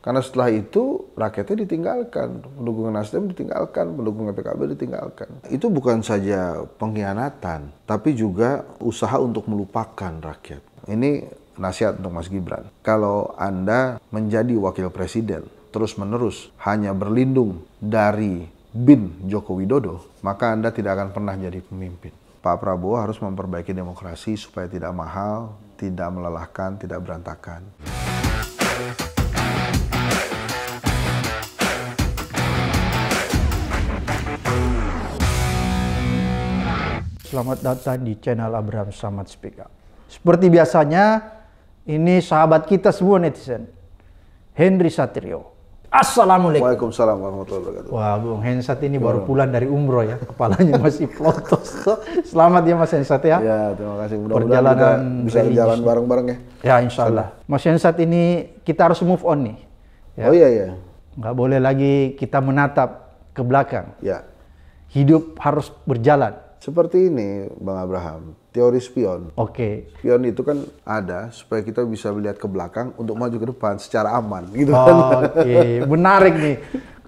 Karena setelah itu rakyatnya ditinggalkan, pendukung Nasdem ditinggalkan, pendukung PKB ditinggalkan. Itu bukan saja pengkhianatan, tapi juga usaha untuk melupakan rakyat. Ini nasihat untuk Mas Gibran. Kalau Anda menjadi wakil presiden terus-menerus hanya berlindung dari bin Joko Widodo, maka Anda tidak akan pernah jadi pemimpin. Pak Prabowo harus memperbaiki demokrasi supaya tidak mahal, tidak melelahkan, tidak berantakan. Selamat datang di channel Abraham Samad Speak Up. Seperti biasanya, ini sahabat kita semua netizen, Henry Satrio. Assalamualaikum. Waalaikumsalam warahmatullahi wabarakatuh. Wah, Bung Hensat ini baru pulang dari umroh ya, kepalanya masih plotos. Selamat ya Mas Hensat ya. Ya, terima kasih. Mudah-mudahan Perjalanan bisa jalan bareng-bareng ya. Ya, insya Allah. Mas Hensat ini kita harus move on nih. Ya. Oh iya iya. Nggak boleh lagi kita menatap ke belakang. Ya. Hidup harus berjalan seperti ini, Bang Abraham, teori spion. Oke. Okay. Spion itu kan ada supaya kita bisa melihat ke belakang untuk maju ke depan secara aman, gitu kan. Oke, okay. menarik nih.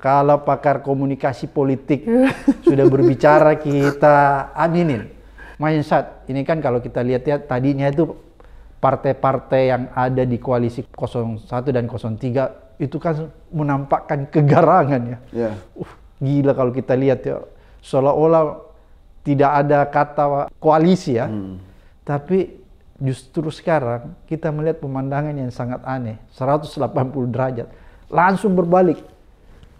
Kalau pakar komunikasi politik sudah berbicara kita aminin. Mindset, ini kan kalau kita lihat ya tadinya itu partai-partai yang ada di koalisi 01 dan 03 itu kan menampakkan kegarangan ya. Yeah. Uh, gila kalau kita lihat ya seolah-olah tidak ada kata koalisi ya. Hmm. Tapi justru sekarang kita melihat pemandangan yang sangat aneh, 180 derajat. Langsung berbalik.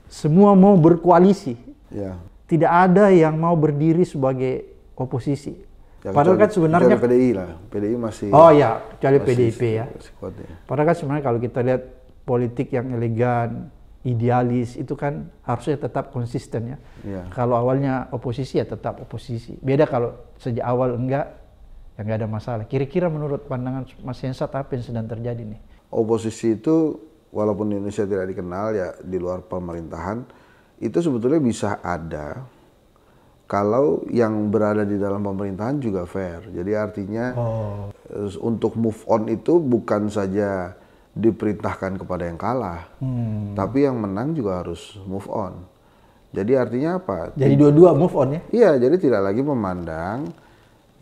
Semua mau berkoalisi. Ya. Tidak ada yang mau berdiri sebagai oposisi. Ya, Padahal kan sebenarnya PDI lah, PDI masih Oh iya, ya, kecuali PDIP ya. Masih ya. Padahal kan sebenarnya kalau kita lihat politik yang elegan, idealis itu kan harusnya tetap konsisten ya. Yeah. Kalau awalnya oposisi ya tetap oposisi. Beda kalau sejak awal enggak ya enggak ada masalah. Kira-kira menurut pandangan Mas Hensat apa yang sedang terjadi nih? Oposisi itu walaupun di Indonesia tidak dikenal ya di luar pemerintahan itu sebetulnya bisa ada kalau yang berada di dalam pemerintahan juga fair. Jadi artinya oh. Eh, untuk move on itu bukan saja diperintahkan kepada yang kalah, hmm. tapi yang menang juga harus move on. Jadi artinya apa? Jadi dua-dua move on ya? Iya, jadi tidak lagi memandang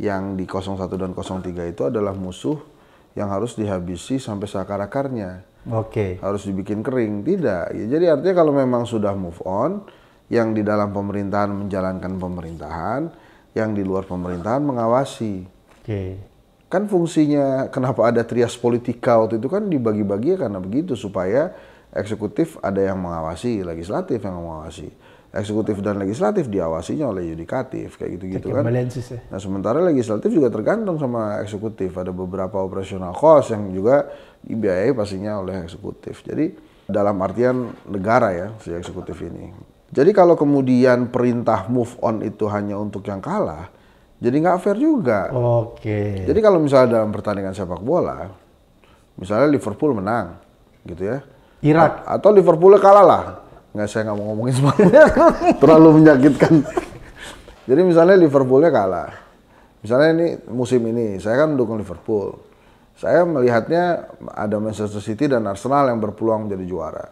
yang di 01 dan 03 itu adalah musuh yang harus dihabisi sampai seakar-akarnya. Oke. Okay. Harus dibikin kering, tidak. Ya, jadi artinya kalau memang sudah move on, yang di dalam pemerintahan menjalankan pemerintahan, yang di luar pemerintahan mengawasi. Oke. Okay kan fungsinya kenapa ada trias politika waktu itu kan dibagi-bagi ya karena begitu supaya eksekutif ada yang mengawasi, legislatif yang mengawasi. Eksekutif dan legislatif diawasinya oleh yudikatif kayak gitu-gitu kan. Nah, sementara legislatif juga tergantung sama eksekutif. Ada beberapa operasional kos yang juga dibiayai pastinya oleh eksekutif. Jadi dalam artian negara ya si eksekutif ini. Jadi kalau kemudian perintah move on itu hanya untuk yang kalah, jadi nggak fair juga. Oke. Okay. Jadi kalau misalnya dalam pertandingan sepak bola, misalnya Liverpool menang, gitu ya. Irak. A atau Liverpool kalah lah. Nggak saya nggak mau ngomongin semuanya. Terlalu menyakitkan. Jadi misalnya Liverpoolnya kalah. Misalnya ini musim ini, saya kan mendukung Liverpool. Saya melihatnya ada Manchester City dan Arsenal yang berpeluang menjadi juara.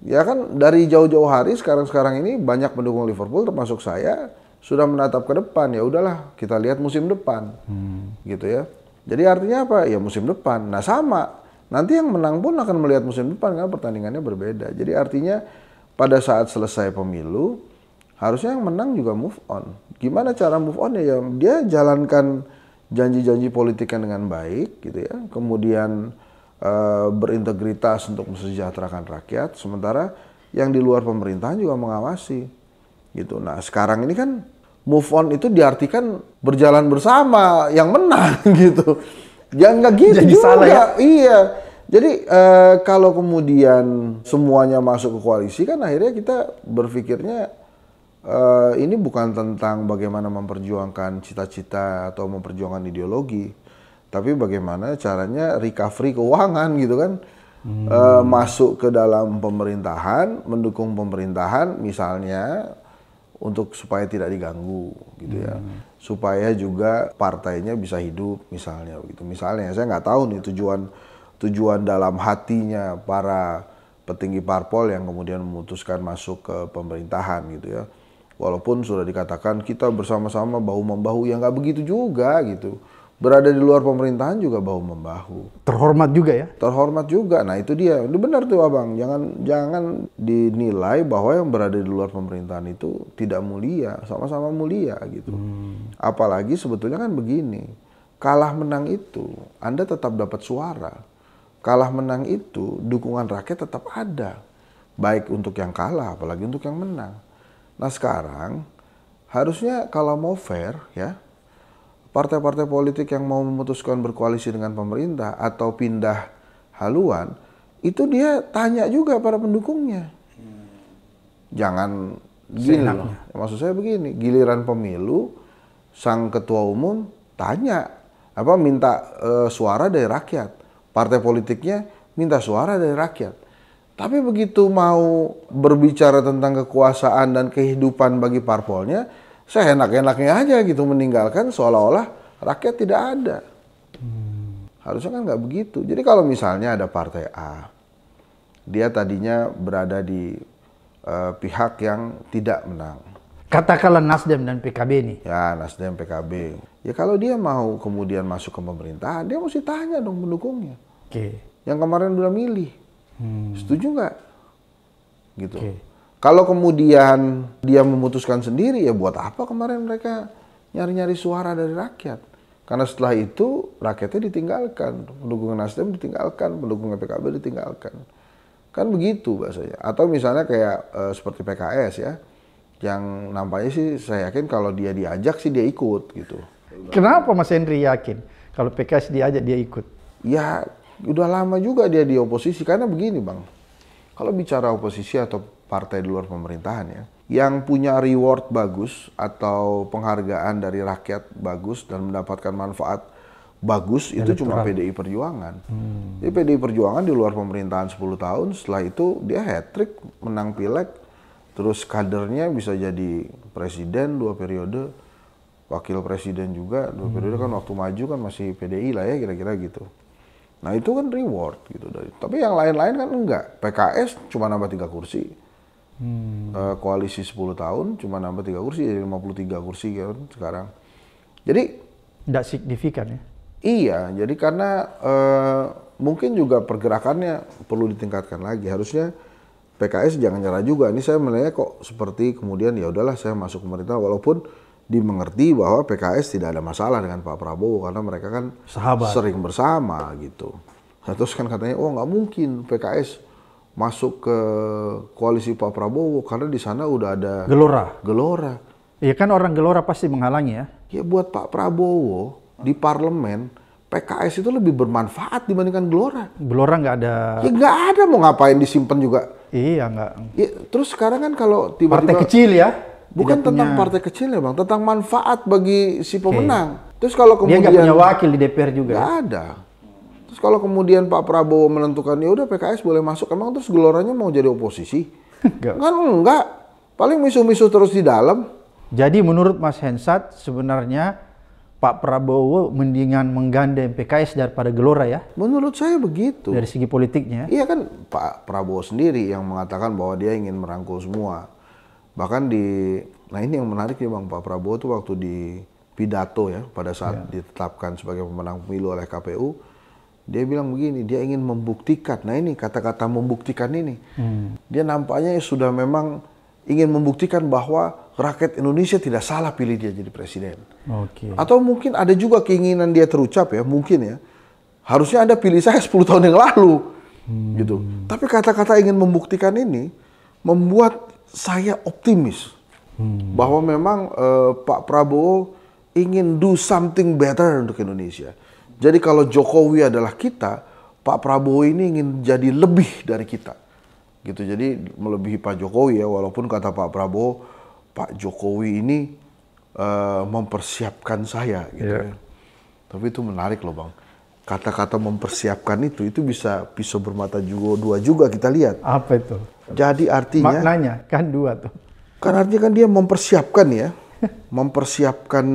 Ya kan dari jauh-jauh hari sekarang-sekarang ini banyak pendukung Liverpool termasuk saya sudah menatap ke depan ya udahlah kita lihat musim depan hmm. gitu ya jadi artinya apa ya musim depan nah sama nanti yang menang pun akan melihat musim depan karena pertandingannya berbeda jadi artinya pada saat selesai pemilu harusnya yang menang juga move on gimana cara move on ya, ya dia jalankan janji-janji politiknya dengan baik gitu ya kemudian e, berintegritas untuk mensejahterakan rakyat sementara yang di luar pemerintahan juga mengawasi gitu. Nah sekarang ini kan move on itu diartikan berjalan bersama yang menang gitu. Jangan ya, nggak gitu Jadi juga. Salah ya? Iya. Jadi eh, kalau kemudian semuanya masuk ke koalisi kan akhirnya kita berpikirnya eh, ini bukan tentang bagaimana memperjuangkan cita-cita atau memperjuangkan ideologi, tapi bagaimana caranya recovery keuangan gitu kan. Hmm. E, masuk ke dalam pemerintahan, mendukung pemerintahan misalnya untuk supaya tidak diganggu gitu ya supaya juga partainya bisa hidup misalnya begitu misalnya saya nggak tahu nih tujuan tujuan dalam hatinya para petinggi parpol yang kemudian memutuskan masuk ke pemerintahan gitu ya walaupun sudah dikatakan kita bersama-sama bahu membahu yang nggak begitu juga gitu berada di luar pemerintahan juga bahu membahu. Terhormat juga ya? Terhormat juga. Nah itu dia. Itu benar tuh abang. Jangan jangan dinilai bahwa yang berada di luar pemerintahan itu tidak mulia. Sama-sama mulia gitu. Hmm. Apalagi sebetulnya kan begini. Kalah menang itu Anda tetap dapat suara. Kalah menang itu dukungan rakyat tetap ada. Baik untuk yang kalah apalagi untuk yang menang. Nah sekarang harusnya kalau mau fair ya partai-partai politik yang mau memutuskan berkoalisi dengan pemerintah atau pindah haluan, itu dia tanya juga para pendukungnya. Hmm. Jangan gini loh. Maksud saya begini, giliran pemilu sang ketua umum tanya apa minta e, suara dari rakyat. Partai politiknya minta suara dari rakyat. Tapi begitu mau berbicara tentang kekuasaan dan kehidupan bagi parpolnya, saya enak enaknya aja gitu meninggalkan seolah-olah rakyat tidak ada. Harusnya kan nggak begitu. Jadi kalau misalnya ada partai A, dia tadinya berada di uh, pihak yang tidak menang. Katakanlah Nasdem dan PKB ini Ya Nasdem PKB. Ya kalau dia mau kemudian masuk ke pemerintahan, dia mesti tanya dong pendukungnya. Oke. Okay. Yang kemarin udah milih, hmm. setuju nggak? Gitu. Okay. Kalau kemudian dia memutuskan sendiri, ya buat apa kemarin mereka nyari-nyari suara dari rakyat? Karena setelah itu rakyatnya ditinggalkan, pendukung Nasdem ditinggalkan, pendukung PKB ditinggalkan. Kan begitu bahasanya. Atau misalnya kayak e, seperti PKS ya, yang nampaknya sih saya yakin kalau dia diajak sih dia ikut gitu. Kenapa Mas Hendri yakin kalau PKS diajak dia ikut? Ya udah lama juga dia di oposisi karena begini bang. Kalau bicara oposisi atau partai di luar pemerintahan ya, yang punya reward bagus atau penghargaan dari rakyat bagus dan mendapatkan manfaat bagus itu cuma PDI Perjuangan. Hmm. Jadi PDI Perjuangan di luar pemerintahan 10 tahun, setelah itu dia hat trick menang pileg, terus kadernya bisa jadi presiden dua periode, wakil presiden juga dua hmm. periode kan waktu maju kan masih PDI lah ya kira-kira gitu. Nah itu kan reward gitu dari. Tapi yang lain-lain kan enggak. PKS cuma nambah tiga kursi. Hmm. Uh, koalisi 10 tahun cuma nambah tiga kursi jadi 53 kursi kan sekarang. Jadi tidak signifikan ya. Iya, jadi karena uh, mungkin juga pergerakannya perlu ditingkatkan lagi. Harusnya PKS jangan nyerah juga. Ini saya menilai kok seperti kemudian ya udahlah saya masuk pemerintah walaupun dimengerti bahwa PKS tidak ada masalah dengan Pak Prabowo karena mereka kan Sahabat. sering bersama gitu. Nah, terus kan katanya, oh nggak mungkin PKS masuk ke koalisi Pak Prabowo karena di sana udah ada gelora. Gelora. Iya kan orang gelora pasti menghalangi ya. Ya buat Pak Prabowo di parlemen PKS itu lebih bermanfaat dibandingkan gelora. Gelora nggak ada. Ya nggak ada mau ngapain disimpan juga. Iya nggak. Ya, terus sekarang kan kalau tiba-tiba partai kecil ya. Bukan tidak tentang punya... partai kecil ya bang, tentang manfaat bagi si pemenang. Okay. Terus kalau kemudian dia nggak punya wakil di DPR juga. Nggak ada Terus kalau kemudian Pak Prabowo menentukan ya udah PKS boleh masuk, emang terus geloranya mau jadi oposisi? Enggak. Kan enggak. Paling misu-misu terus di dalam. Jadi menurut Mas Hensat sebenarnya Pak Prabowo mendingan menggandeng PKS daripada Gelora ya? Menurut saya begitu. Dari segi politiknya? Iya kan Pak Prabowo sendiri yang mengatakan bahwa dia ingin merangkul semua. Bahkan di, nah ini yang menarik nih Bang, Pak Prabowo tuh waktu di pidato ya pada saat ya. ditetapkan sebagai pemenang pemilu oleh KPU, dia bilang begini, dia ingin membuktikan. Nah ini kata-kata membuktikan ini. Hmm. Dia nampaknya sudah memang ingin membuktikan bahwa rakyat Indonesia tidak salah pilih dia jadi presiden. Okay. Atau mungkin ada juga keinginan dia terucap ya, mungkin ya. Harusnya Anda pilih saya 10 tahun yang lalu. Hmm. Gitu. Tapi kata-kata ingin membuktikan ini membuat saya optimis hmm. bahwa memang uh, Pak Prabowo ingin do something better untuk Indonesia. Jadi kalau Jokowi adalah kita, Pak Prabowo ini ingin jadi lebih dari kita. Gitu. Jadi melebihi Pak Jokowi ya, walaupun kata Pak Prabowo, Pak Jokowi ini uh, mempersiapkan saya gitu yeah. ya. Tapi itu menarik loh, Bang. Kata-kata mempersiapkan itu itu bisa pisau bermata juga dua juga kita lihat. Apa itu? Jadi artinya maknanya kan dua tuh. Kan artinya kan dia mempersiapkan ya. mempersiapkan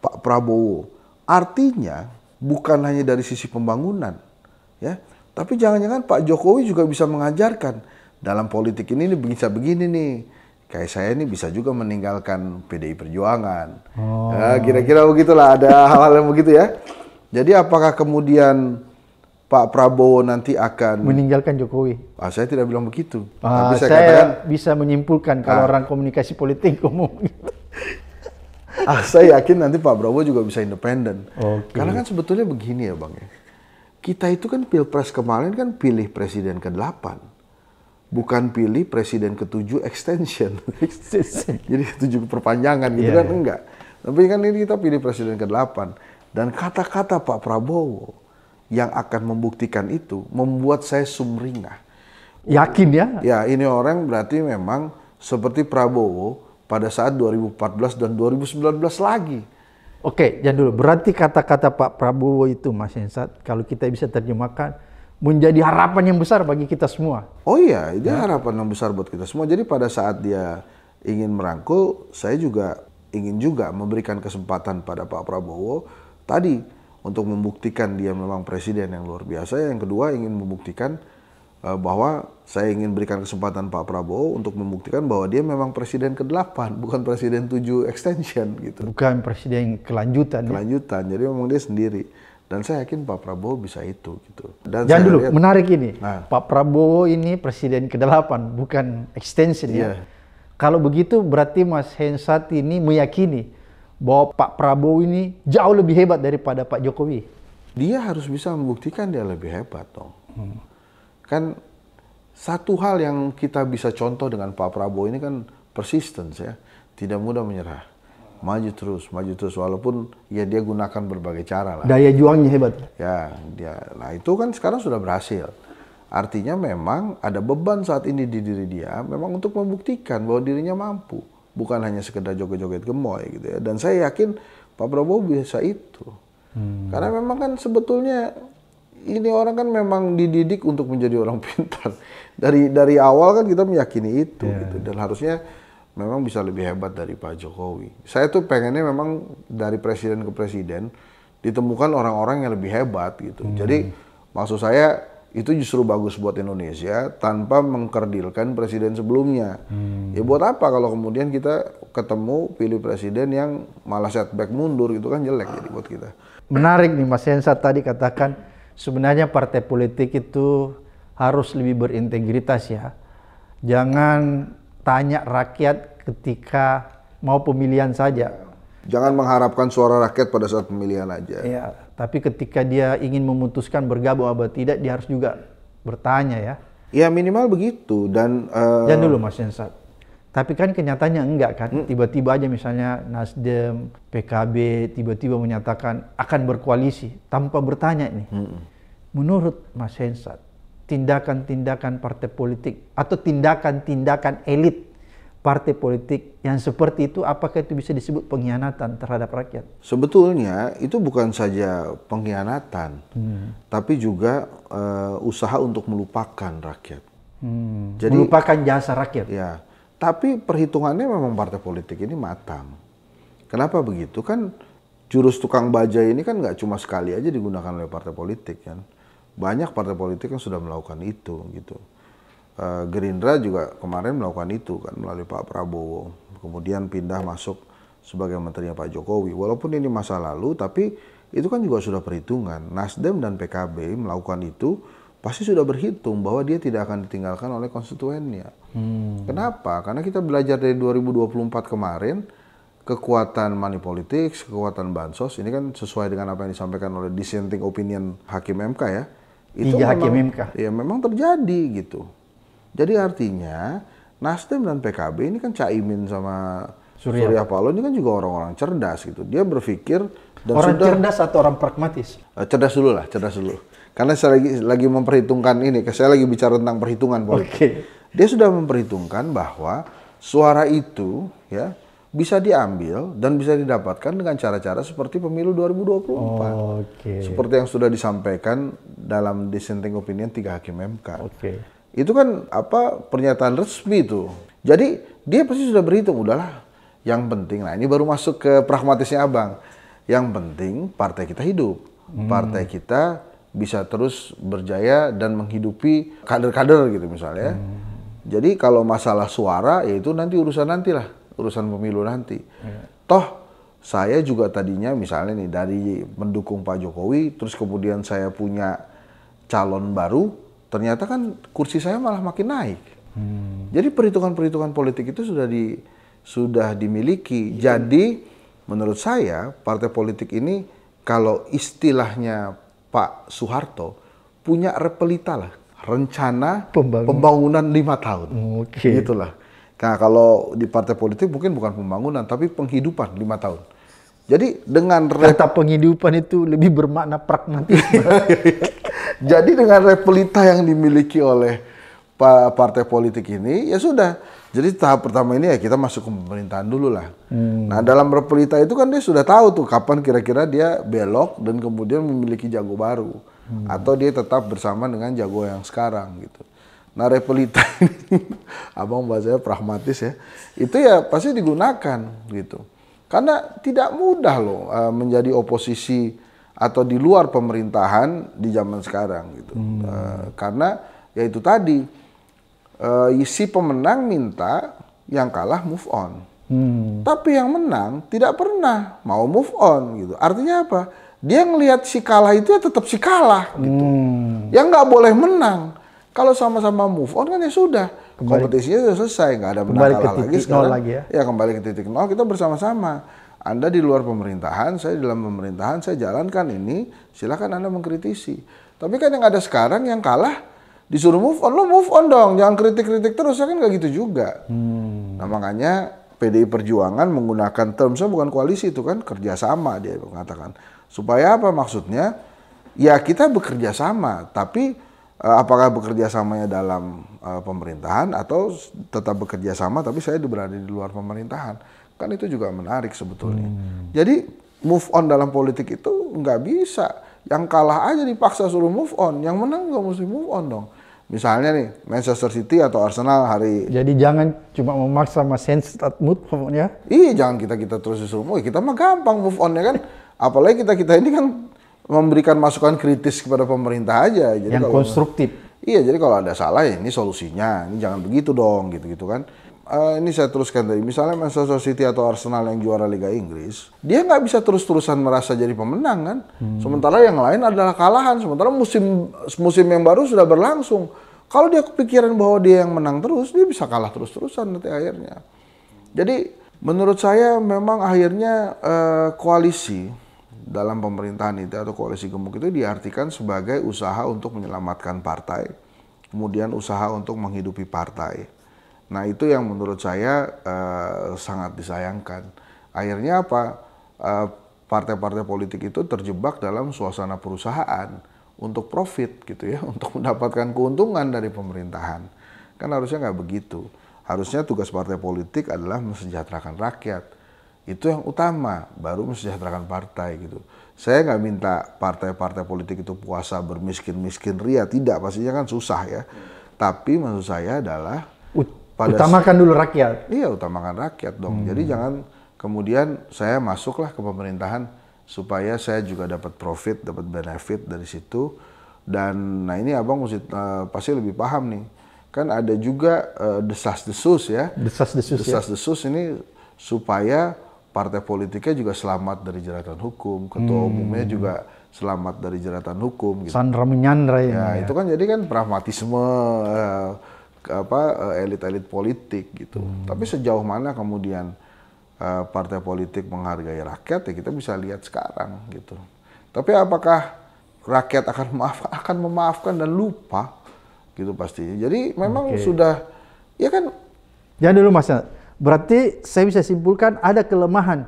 Pak Prabowo. Artinya bukan hanya dari sisi pembangunan, ya. Tapi jangan-jangan Pak Jokowi juga bisa mengajarkan dalam politik ini, ini bisa begini nih. Kayak saya ini bisa juga meninggalkan PDI Perjuangan. Oh. Nah, kira-kira begitulah ada hal-hal yang begitu ya. Jadi apakah kemudian Pak Prabowo nanti akan meninggalkan Jokowi? Ah, saya tidak bilang begitu. Ah, Tapi saya, saya katakan, bisa menyimpulkan kalau ah, orang komunikasi politik umum. Gitu ah, saya yakin nanti Pak Prabowo juga bisa independen. Okay. Karena kan sebetulnya begini ya Bang ya. Kita itu kan pilpres kemarin kan pilih presiden ke-8. Bukan pilih presiden ke-7 extension. Jadi ke-7 perpanjangan gitu yeah, kan. Yeah. Enggak. Tapi kan ini kita pilih presiden ke-8. Dan kata-kata Pak Prabowo yang akan membuktikan itu membuat saya sumringah. Yakin ya? Ya ini orang berarti memang seperti Prabowo pada saat 2014 dan 2019 lagi. Oke, jangan dulu. Berarti kata-kata Pak Prabowo itu, Mas Hensat, kalau kita bisa terjemahkan, menjadi harapan yang besar bagi kita semua. Oh iya, itu ya. harapan yang besar buat kita semua. Jadi pada saat dia ingin merangkul, saya juga ingin juga memberikan kesempatan pada Pak Prabowo tadi untuk membuktikan dia memang presiden yang luar biasa. Yang kedua ingin membuktikan Eh, bahwa saya ingin berikan kesempatan Pak Prabowo untuk membuktikan bahwa dia memang presiden ke-8, bukan presiden 7 extension gitu. Bukan presiden kelanjutan. Ya. Kelanjutan. Ya? Jadi memang dia sendiri. Dan saya yakin Pak Prabowo bisa itu gitu. Dan Jangan dulu, lihat, menarik ini. Nah, Pak Prabowo ini presiden ke-8, bukan extension ya. iya. ya. Kalau begitu berarti Mas Hensat ini meyakini bahwa Pak Prabowo ini jauh lebih hebat daripada Pak Jokowi. Dia harus bisa membuktikan dia lebih hebat dong. Hmm Kan satu hal yang kita bisa contoh dengan Pak Prabowo ini kan persistence ya. Tidak mudah menyerah. Maju terus, maju terus. Walaupun ya dia gunakan berbagai cara lah. Daya juangnya hebat. Ya, dia. Nah itu kan sekarang sudah berhasil. Artinya memang ada beban saat ini di diri dia. Memang untuk membuktikan bahwa dirinya mampu. Bukan hanya sekedar joget-joget gemoy gitu ya. Dan saya yakin Pak Prabowo bisa itu. Hmm. Karena memang kan sebetulnya ini orang kan memang dididik untuk menjadi orang pintar. Dari dari awal kan kita meyakini itu yeah. gitu dan harusnya memang bisa lebih hebat dari Pak Jokowi. Saya tuh pengennya memang dari presiden ke presiden ditemukan orang-orang yang lebih hebat gitu. Hmm. Jadi maksud saya itu justru bagus buat Indonesia tanpa mengkerdilkan presiden sebelumnya. Hmm. Ya buat apa kalau kemudian kita ketemu pilih presiden yang malah setback mundur gitu kan jelek jadi buat kita. Menarik nih Mas Hensat tadi katakan sebenarnya partai politik itu harus lebih berintegritas ya. Jangan tanya rakyat ketika mau pemilihan saja. Jangan mengharapkan suara rakyat pada saat pemilihan aja. Iya, tapi ketika dia ingin memutuskan bergabung atau tidak, dia harus juga bertanya ya. Ya minimal begitu dan. Uh... Jangan dulu Mas Yensat tapi kan kenyataannya enggak kan. Hmm. Tiba-tiba aja misalnya Nasdem, PKB tiba-tiba menyatakan akan berkoalisi tanpa bertanya nih. Hmm. Menurut Mas Hensat, tindakan-tindakan partai politik atau tindakan-tindakan elit partai politik yang seperti itu apakah itu bisa disebut pengkhianatan terhadap rakyat? Sebetulnya itu bukan saja pengkhianatan, hmm. tapi juga uh, usaha untuk melupakan rakyat. Hmm. Jadi, melupakan jasa rakyat. Ya tapi perhitungannya memang partai politik ini matang. Kenapa begitu? Kan jurus tukang baja ini kan nggak cuma sekali aja digunakan oleh partai politik kan. Banyak partai politik yang sudah melakukan itu gitu. E, Gerindra juga kemarin melakukan itu kan melalui Pak Prabowo. Kemudian pindah masuk sebagai menterinya Pak Jokowi. Walaupun ini masa lalu tapi itu kan juga sudah perhitungan. Nasdem dan PKB melakukan itu pasti sudah berhitung bahwa dia tidak akan ditinggalkan oleh konstituennya. Hmm. Kenapa? Karena kita belajar dari 2024 kemarin, kekuatan money politics, kekuatan bansos, ini kan sesuai dengan apa yang disampaikan oleh dissenting opinion Hakim MK ya. Itu Tiga memang, Hakim MK. Ya memang terjadi gitu. Jadi artinya Nasdem dan PKB ini kan Caimin sama Surya, Surya Paloh ini kan juga orang-orang cerdas gitu. Dia berpikir dan orang sudah, cerdas atau orang pragmatis? Eh, cerdas dulu lah, cerdas dulu karena saya lagi, lagi memperhitungkan ini, saya lagi bicara tentang perhitungan politik. Okay. Dia sudah memperhitungkan bahwa suara itu ya bisa diambil dan bisa didapatkan dengan cara-cara seperti pemilu 2024. Oh, okay. Seperti yang sudah disampaikan dalam dissenting opinion tiga hakim MK. Okay. Itu kan apa pernyataan resmi itu. Jadi dia pasti sudah berhitung udahlah. Yang penting nah ini baru masuk ke pragmatisnya Abang. Yang penting partai kita hidup. Hmm. Partai kita bisa terus berjaya dan menghidupi kader-kader gitu misalnya. Hmm. Jadi kalau masalah suara ya itu nanti urusan nantilah, urusan pemilu nanti. Iya. Toh saya juga tadinya misalnya nih dari mendukung Pak Jokowi terus kemudian saya punya calon baru, ternyata kan kursi saya malah makin naik. Hmm. Jadi perhitungan-perhitungan politik itu sudah di sudah dimiliki. Iya. Jadi menurut saya partai politik ini kalau istilahnya Pak Soeharto punya repelita lah rencana Pembangun. pembangunan lima tahun. Oke. Okay. Itulah. Nah kalau di partai politik mungkin bukan pembangunan tapi penghidupan lima tahun. Jadi dengan kata penghidupan itu lebih bermakna pragmatis. Jadi dengan repelita yang dimiliki oleh partai politik ini ya sudah jadi tahap pertama ini ya kita masuk ke pemerintahan dulu lah. Hmm. Nah dalam Repelita itu kan dia sudah tahu tuh kapan kira-kira dia belok dan kemudian memiliki jago baru. Hmm. Atau dia tetap bersama dengan jago yang sekarang gitu. Nah Repelita ini, abang bahasanya pragmatis ya, itu ya pasti digunakan gitu. Karena tidak mudah loh eh, menjadi oposisi atau di luar pemerintahan di zaman sekarang gitu. Hmm. Eh, karena ya itu tadi uh, si pemenang minta yang kalah move on. Hmm. Tapi yang menang tidak pernah mau move on gitu. Artinya apa? Dia ngelihat si kalah itu ya tetap si kalah gitu. Hmm. Yang nggak boleh menang. Kalau sama-sama move on kan ya sudah kembali, kompetisinya sudah selesai, nggak ada menang kalah lagi sekarang. Lagi ya. ya kembali ke titik nol kita bersama-sama. Anda di luar pemerintahan, saya di dalam pemerintahan, saya jalankan ini, silahkan Anda mengkritisi. Tapi kan yang ada sekarang yang kalah disuruh move on lo move on dong jangan kritik-kritik terus ya kan nggak gitu juga hmm. nah makanya PDI Perjuangan menggunakan term saya bukan koalisi itu kan kerjasama dia mengatakan supaya apa maksudnya ya kita bekerja sama tapi eh, apakah bekerja samanya dalam uh, pemerintahan atau tetap bekerja sama tapi saya berada di luar pemerintahan kan itu juga menarik sebetulnya hmm. jadi move on dalam politik itu nggak bisa yang kalah aja dipaksa suruh move on yang menang nggak mesti move on dong Misalnya nih Manchester City atau Arsenal hari. Jadi jangan cuma memaksa sama sense start mood pokoknya. Iya jangan kita kita terus disuruh Kita mah gampang move on ya kan. Apalagi kita kita ini kan memberikan masukan kritis kepada pemerintah aja. Jadi Yang kalau, konstruktif. Iya jadi kalau ada salah ya ini solusinya. Ini jangan begitu dong gitu gitu kan uh, ini saya teruskan tadi, misalnya Manchester City atau Arsenal yang juara Liga Inggris, dia nggak bisa terus-terusan merasa jadi pemenang kan. Hmm. Sementara yang lain adalah kalahan. Sementara musim musim yang baru sudah berlangsung. Kalau dia kepikiran bahwa dia yang menang terus, dia bisa kalah terus-terusan nanti akhirnya. Jadi menurut saya memang akhirnya uh, koalisi dalam pemerintahan itu atau koalisi gemuk itu diartikan sebagai usaha untuk menyelamatkan partai, kemudian usaha untuk menghidupi partai Nah itu yang menurut saya uh, sangat disayangkan. Akhirnya apa? Eh, partai-partai uh, politik itu terjebak dalam suasana perusahaan untuk profit gitu ya, untuk mendapatkan keuntungan dari pemerintahan. Kan harusnya nggak begitu. Harusnya tugas partai politik adalah mensejahterakan rakyat. Itu yang utama, baru mesejahterakan partai gitu. Saya nggak minta partai-partai politik itu puasa bermiskin-miskin ria, tidak pastinya kan susah ya. Tapi maksud saya adalah pada utamakan dulu rakyat. Iya, utamakan rakyat dong. Hmm. Jadi jangan kemudian saya masuklah ke pemerintahan supaya saya juga dapat profit, dapat benefit dari situ. Dan nah ini abang mesti uh, pasti lebih paham nih. Kan ada juga eh, desas-desus ya. Desas-desus. Ya. Desas-desus ini supaya partai politiknya juga selamat dari jeratan hukum, ketua hmm. umumnya juga selamat dari jeratan hukum. Gitu. Sandra menyandra ya. Ya itu kan jadi kan pragmatisme. Uh, apa eh, elit-elit politik gitu. Hmm. Tapi sejauh mana kemudian eh, partai politik menghargai rakyat ya kita bisa lihat sekarang gitu. Tapi apakah rakyat akan maaf akan memaafkan dan lupa gitu pastinya. Jadi memang okay. sudah ya kan Jangan dulu Mas. Berarti saya bisa simpulkan ada kelemahan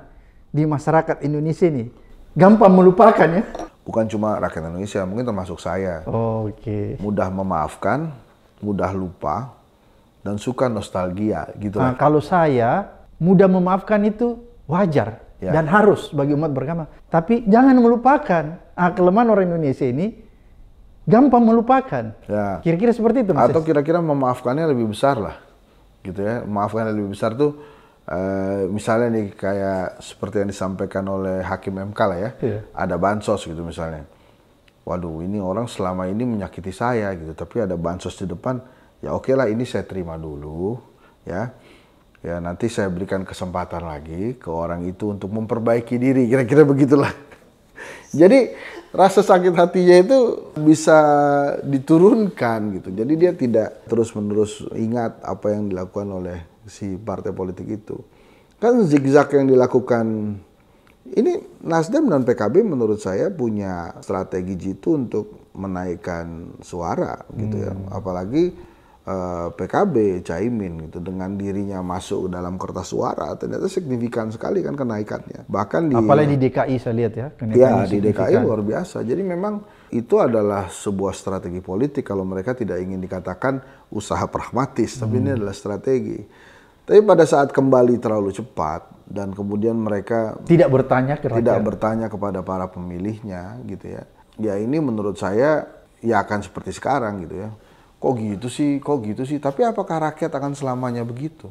di masyarakat Indonesia ini. Gampang melupakan ya. Bukan cuma rakyat Indonesia, mungkin termasuk saya. Oh, Oke. Okay. Mudah memaafkan, mudah lupa, dan suka nostalgia gitu. Nah, kalau saya mudah memaafkan itu wajar ya. dan harus bagi umat beragama. Tapi jangan melupakan. Ah, kelemahan orang Indonesia ini gampang melupakan. Ya. Kira-kira seperti itu. Mas Atau kira-kira memaafkannya lebih besar lah, gitu ya. Memaafkan lebih besar tuh. Uh, misalnya nih kayak seperti yang disampaikan oleh Hakim MK lah ya, ya. ada bansos gitu misalnya waduh ini orang selama ini menyakiti saya gitu tapi ada bansos di depan ya oke okay lah ini saya terima dulu ya ya nanti saya berikan kesempatan lagi ke orang itu untuk memperbaiki diri kira-kira begitulah jadi rasa sakit hatinya itu bisa diturunkan gitu jadi dia tidak terus-menerus ingat apa yang dilakukan oleh si partai politik itu kan zigzag yang dilakukan ini Nasdem dan PKB menurut saya punya strategi jitu untuk menaikkan suara gitu ya. Hmm. Apalagi eh, PKB Caimin gitu dengan dirinya masuk dalam kertas suara ternyata signifikan sekali kan kenaikannya. Bahkan di Apalagi di DKI saya lihat ya. Iya, di DKI luar biasa. Jadi memang itu adalah sebuah strategi politik kalau mereka tidak ingin dikatakan usaha pragmatis, hmm. tapi ini hmm. adalah strategi. Tapi pada saat kembali terlalu cepat dan kemudian mereka tidak bertanya tidak bertanya kepada para pemilihnya gitu ya. Ya ini menurut saya ya akan seperti sekarang gitu ya. Kok gitu sih, kok gitu sih. Tapi apakah rakyat akan selamanya begitu?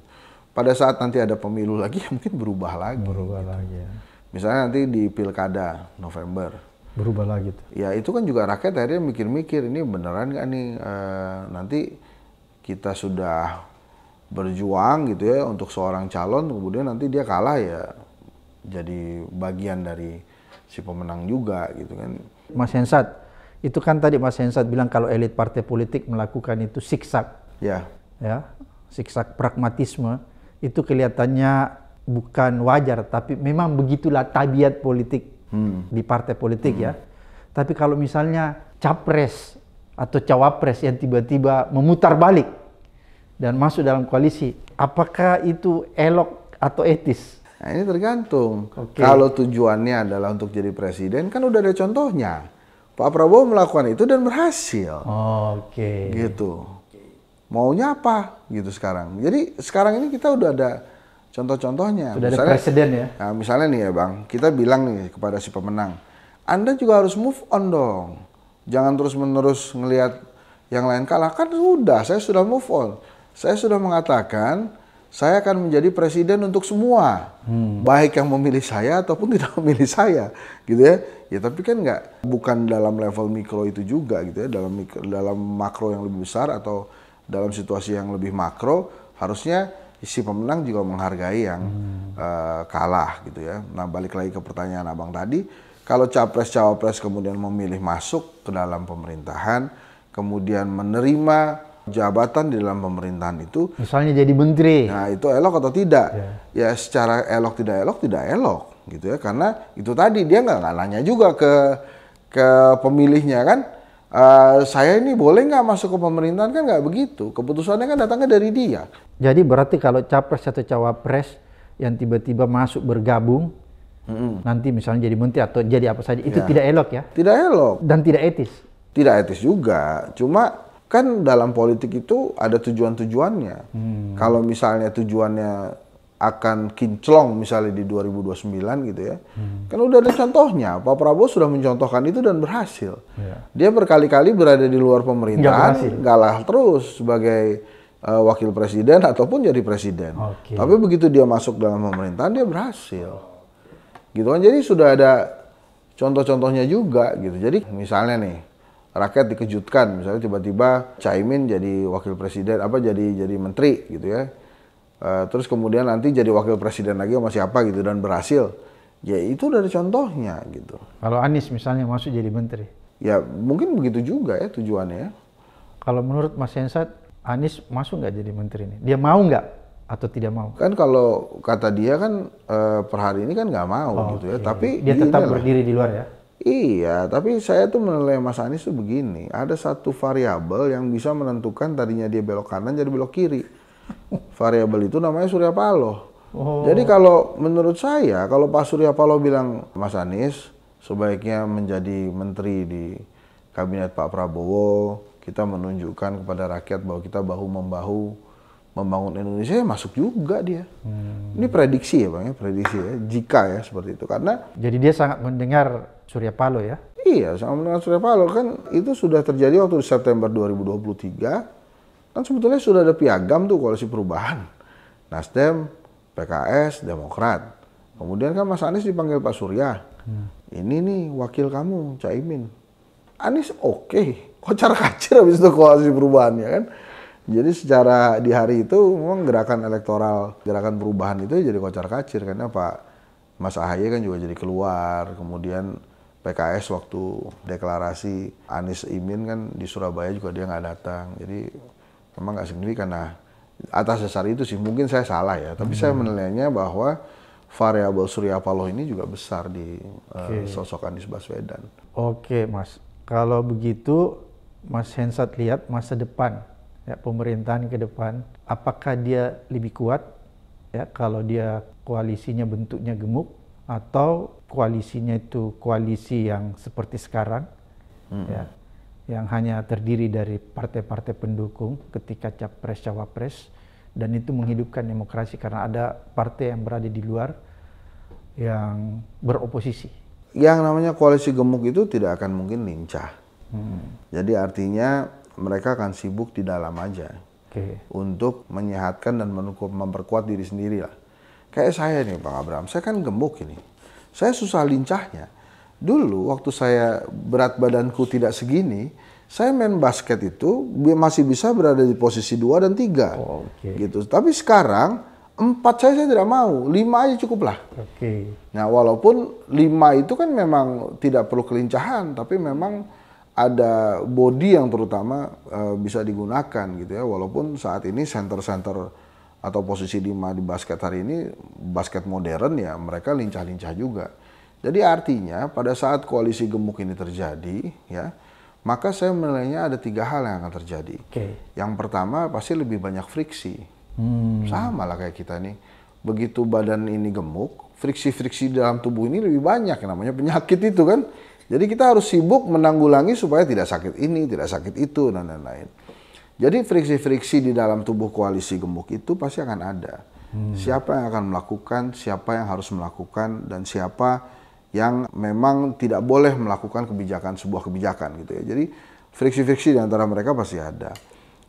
Pada saat nanti ada pemilu lagi ya mungkin berubah lagi. Gitu. Berubah gitu. lagi. Ya. Misalnya nanti di pilkada November berubah lagi. Tuh. Ya itu kan juga rakyat akhirnya mikir-mikir ini beneran nggak nih uh, nanti kita sudah berjuang gitu ya untuk seorang calon kemudian nanti dia kalah ya jadi bagian dari si pemenang juga gitu kan. Mas Hensat, itu kan tadi Mas Hensat bilang kalau elit partai politik melakukan itu siksak. Ya. Ya, siksak pragmatisme itu kelihatannya bukan wajar tapi memang begitulah tabiat politik hmm. di partai politik ya. hmm. ya. Tapi kalau misalnya capres atau cawapres yang tiba-tiba memutar balik dan masuk dalam koalisi, apakah itu elok atau etis? Nah, ini tergantung. Okay. Kalau tujuannya adalah untuk jadi presiden, kan udah ada contohnya. Pak Prabowo melakukan itu dan berhasil. Oke. Okay. Gitu. Maunya apa gitu sekarang? Jadi sekarang ini kita udah ada contoh-contohnya. Sudah misalnya, ada presiden ya. Nah, misalnya nih ya bang, kita bilang nih kepada si pemenang, anda juga harus move on dong. Jangan terus menerus ngelihat yang lain kalah kan sudah, saya sudah move on. Saya sudah mengatakan saya akan menjadi presiden untuk semua, hmm. baik yang memilih saya ataupun tidak memilih saya, gitu ya. Ya tapi kan nggak bukan dalam level mikro itu juga, gitu ya. Dalam mikro, dalam makro yang lebih besar atau dalam situasi yang lebih makro harusnya si pemenang juga menghargai yang hmm. uh, kalah gitu ya. Nah balik lagi ke pertanyaan abang tadi, kalau capres cawapres kemudian memilih masuk ke dalam pemerintahan, kemudian menerima jabatan di dalam pemerintahan itu misalnya jadi menteri nah itu elok atau tidak yeah. ya secara elok tidak elok tidak elok gitu ya karena itu tadi dia nggak nanya juga ke ke pemilihnya kan e, saya ini boleh nggak masuk ke pemerintahan kan nggak begitu keputusannya kan datangnya dari dia jadi berarti kalau capres atau cawapres yang tiba-tiba masuk bergabung mm -hmm. nanti misalnya jadi menteri atau jadi apa saja itu yeah. tidak elok ya tidak elok dan tidak etis tidak etis juga cuma kan dalam politik itu ada tujuan-tujuannya. Hmm. Kalau misalnya tujuannya akan kinclong misalnya di 2029 gitu ya. Hmm. Kan udah ada contohnya, Pak Prabowo sudah mencontohkan itu dan berhasil. Yeah. Dia berkali-kali berada di luar pemerintahan, galah terus sebagai uh, wakil presiden ataupun jadi presiden. Okay. Tapi begitu dia masuk dalam pemerintahan dia berhasil. Gitu kan. Jadi sudah ada contoh-contohnya juga gitu. Jadi misalnya nih rakyat dikejutkan misalnya tiba-tiba Caimin jadi wakil presiden apa jadi jadi menteri gitu ya e, terus kemudian nanti jadi wakil presiden lagi sama siapa gitu dan berhasil ya itu dari contohnya gitu kalau Anies misalnya masuk jadi menteri ya mungkin begitu juga ya tujuannya ya. kalau menurut Mas Hensat Anies masuk nggak jadi menteri ini dia mau nggak atau tidak mau kan kalau kata dia kan e, per hari ini kan nggak mau oh, gitu ya okay. Iya, tapi iya. dia, tetap berdiri di luar ya Iya, tapi saya tuh menilai Mas Anies tuh begini, ada satu variabel yang bisa menentukan tadinya dia belok kanan jadi belok kiri. Variabel itu namanya Surya Paloh. Oh. Jadi kalau menurut saya, kalau Pak Surya Paloh bilang Mas Anies sebaiknya menjadi menteri di kabinet Pak Prabowo, kita menunjukkan kepada rakyat bahwa kita bahu membahu membangun Indonesia ya masuk juga dia. Hmm. Ini prediksi ya bang ya, prediksi ya. Jika ya seperti itu karena. Jadi dia sangat mendengar Surya Paloh ya? Iya, sangat mendengar Surya Paloh kan itu sudah terjadi waktu di September 2023 kan sebetulnya sudah ada piagam tuh koalisi perubahan Nasdem, PKS, Demokrat. Kemudian kan Mas Anies dipanggil Pak Surya. Hmm. Ini nih wakil kamu, Caimin. Anies oke, okay. kocar kacir habis itu koalisi perubahannya kan jadi secara di hari itu memang gerakan elektoral, gerakan perubahan itu jadi kocar kacir karena Pak Mas Ahaye kan juga jadi keluar, kemudian PKS waktu deklarasi Anies Imin kan di Surabaya juga dia nggak datang, jadi memang nggak signifikan. Nah atas dasar itu sih mungkin saya salah ya, tapi hmm. saya menilainya bahwa variabel Surya Paloh ini juga besar di eh, okay. uh, sosok Anies Baswedan. Oke okay, Mas, kalau begitu Mas Hensat lihat masa depan ya, pemerintahan ke depan, apakah dia lebih kuat ya kalau dia koalisinya bentuknya gemuk atau koalisinya itu koalisi yang seperti sekarang hmm. ya yang hanya terdiri dari partai-partai pendukung ketika capres cawapres dan itu menghidupkan demokrasi karena ada partai yang berada di luar yang beroposisi. Yang namanya koalisi gemuk itu tidak akan mungkin lincah. Hmm. Jadi artinya mereka akan sibuk di dalam aja okay. untuk menyehatkan dan memperkuat diri sendiri lah. Kayak saya nih Pak Abraham, saya kan gemuk ini. Saya susah lincahnya. Dulu waktu saya berat badanku tidak segini, saya main basket itu masih bisa berada di posisi dua dan tiga, Oh, okay. Gitu. Tapi sekarang empat saya, saya tidak mau, lima aja cukup lah. Okay. Nah, walaupun lima itu kan memang tidak perlu kelincahan, tapi memang ada body yang terutama e, bisa digunakan gitu ya walaupun saat ini center-center atau posisi di di basket hari ini basket modern ya mereka lincah-lincah juga jadi artinya pada saat koalisi gemuk ini terjadi ya maka saya menilainya ada tiga hal yang akan terjadi okay. yang pertama pasti lebih banyak friksi hmm. sama lah kayak kita nih begitu badan ini gemuk friksi-friksi dalam tubuh ini lebih banyak namanya penyakit itu kan jadi kita harus sibuk menanggulangi supaya tidak sakit ini, tidak sakit itu, dan lain-lain. Jadi friksi-friksi di dalam tubuh koalisi gemuk itu pasti akan ada. Hmm. Siapa yang akan melakukan, siapa yang harus melakukan, dan siapa yang memang tidak boleh melakukan kebijakan sebuah kebijakan gitu ya. Jadi friksi-friksi di antara mereka pasti ada.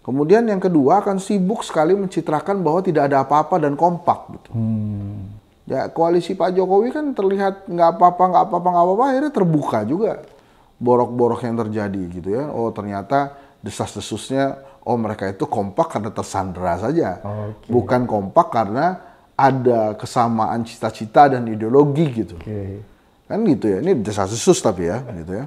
Kemudian yang kedua akan sibuk sekali mencitrakan bahwa tidak ada apa-apa dan kompak gitu. Hmm. Ya, koalisi Pak Jokowi kan terlihat nggak apa-apa, nggak apa-apa, nggak apa-apa, akhirnya terbuka juga borok-borok yang terjadi gitu ya. Oh ternyata desas-desusnya, oh mereka itu kompak karena tersandra saja. Okay. Bukan kompak karena ada kesamaan cita-cita dan ideologi gitu. Okay. Kan gitu ya, ini desas-desus tapi ya gitu ya.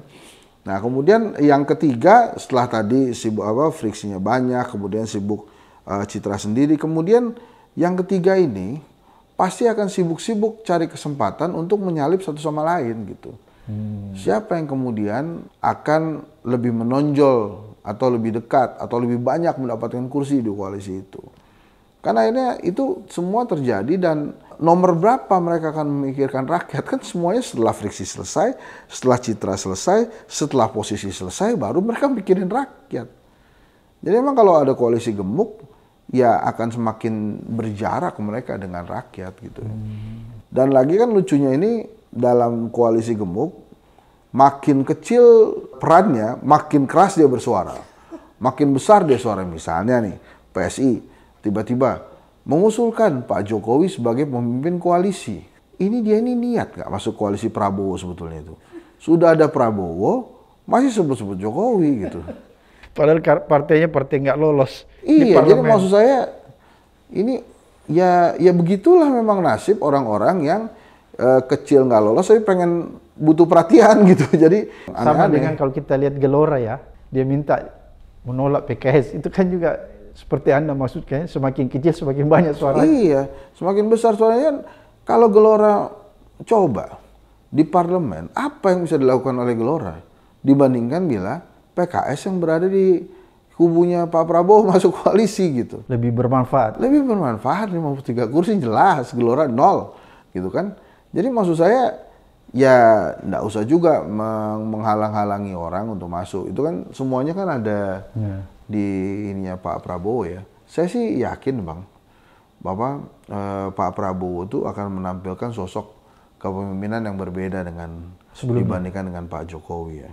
Nah kemudian yang ketiga setelah tadi sibuk apa friksinya banyak, kemudian sibuk uh, citra sendiri. Kemudian yang ketiga ini pasti akan sibuk-sibuk cari kesempatan untuk menyalip satu sama lain gitu. Hmm. Siapa yang kemudian akan lebih menonjol atau lebih dekat atau lebih banyak mendapatkan kursi di koalisi itu? Karena akhirnya itu semua terjadi dan nomor berapa mereka akan memikirkan rakyat kan semuanya setelah friksi selesai, setelah citra selesai, setelah posisi selesai baru mereka mikirin rakyat. Jadi memang kalau ada koalisi gemuk ya akan semakin berjarak mereka dengan rakyat gitu. Hmm. Dan lagi kan lucunya ini dalam koalisi gemuk makin kecil perannya, makin keras dia bersuara. Makin besar dia suara misalnya nih PSI tiba-tiba mengusulkan Pak Jokowi sebagai pemimpin koalisi. Ini dia ini niat nggak masuk koalisi Prabowo sebetulnya itu. Sudah ada Prabowo, masih sebut-sebut Jokowi gitu. Padahal partainya partai nggak lolos. Iya, jadi maksud saya ini ya ya begitulah memang nasib orang-orang yang e, kecil nggak lolos saya pengen butuh perhatian gitu. Jadi sama aneh -aneh. dengan kalau kita lihat Gelora ya, dia minta menolak PKS itu kan juga seperti Anda maksudkan semakin kecil semakin banyak suara. Iya, semakin besar suaranya kan kalau Gelora coba di parlemen apa yang bisa dilakukan oleh Gelora dibandingkan bila PKS yang berada di kubunya Pak Prabowo masuk koalisi gitu. Lebih bermanfaat. Lebih bermanfaat 53 kursi jelas gelora nol gitu kan. Jadi maksud saya ya nggak usah juga menghalang-halangi orang untuk masuk. Itu kan semuanya kan ada ya. di ininya Pak Prabowo ya. Saya sih yakin bang, Bapak eh, Pak Prabowo itu akan menampilkan sosok kepemimpinan yang berbeda dengan Sebelumnya. dibandingkan dengan Pak Jokowi ya.